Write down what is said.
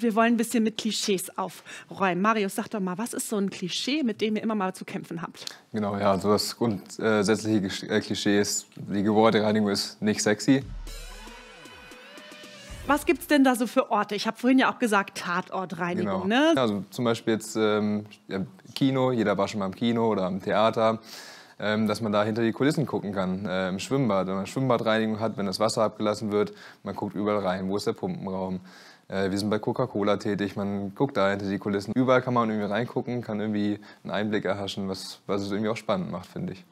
Wir wollen ein bisschen mit Klischees aufräumen. Marius, sag doch mal, was ist so ein Klischee, mit dem ihr immer mal zu kämpfen habt? Genau, ja, also das grundsätzliche äh, Klischee ist, die Gebäudereinigung ist nicht sexy. Was gibt es denn da so für Orte? Ich habe vorhin ja auch gesagt, Tatortreinigung. Genau. Ne? Also zum Beispiel jetzt ähm, Kino, jeder war schon mal im Kino oder am Theater. Ähm, dass man da hinter die Kulissen gucken kann, äh, im Schwimmbad. Wenn man Schwimmbadreinigung hat, wenn das Wasser abgelassen wird, man guckt überall rein, wo ist der Pumpenraum. Äh, wir sind bei Coca-Cola tätig, man guckt da hinter die Kulissen. Überall kann man irgendwie reingucken, kann irgendwie einen Einblick erhaschen, was, was es irgendwie auch spannend macht, finde ich.